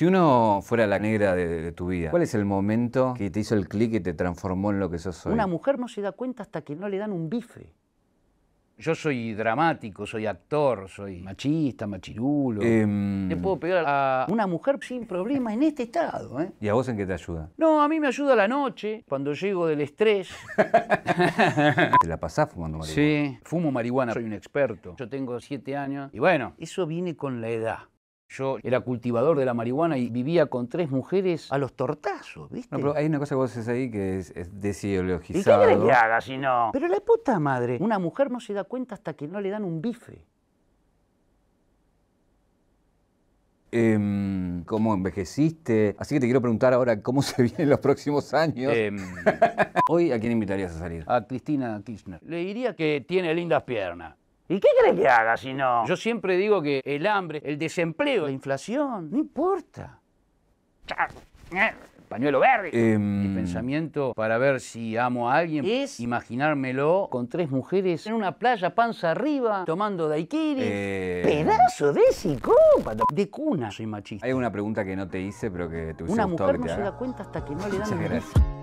Si uno fuera la negra de, tu vida, ¿cuál es el momento que te hizo el clic y te transformó en lo que sos hoy? Una mujer no se da cuenta hasta que no le dan un bife. Yo soy dramático, soy actor, soy machista, machirulo. Eh, Le puedo pegar a una mujer sin problema en este estado. ¿eh? ¿Y a vos en qué te ayuda? No, a mí me ayuda la noche, cuando llego del estrés. ¿Te la pasás fumando marihuana? Sí, fumo marihuana, soy un experto. Yo tengo siete años y bueno, eso viene con la edad. Yo era cultivador de la marihuana y vivía con tres mujeres a los tortazos, ¿viste? No, pero hay una cosa que vos haces ahí que es, desideologizado. ¿Y qué que si no? Pero la puta madre, una mujer no se da cuenta hasta que no le dan un bife. Em, ¿Cómo envejeciste? Así que te quiero preguntar ahora cómo se vienen los próximos años. Em. Hoy, ¿a quién invitarías a salir? A Cristina Kirchner. Le diría que tiene lindas piernas. ¿Y qué crees que haga si no? Yo siempre digo que el hambre, el desempleo, la inflación, no importa. Pañuelo verde. Em, Mi pensamiento para ver si amo a alguien es imaginármelo con tres mujeres en una playa panza arriba tomando daiquiri. Eh, Pedazo de psicópata. De cuna soy machista. Hay una pregunta que no te hice, pero que te hubiese Una mujer no se da cuenta hasta que no le dan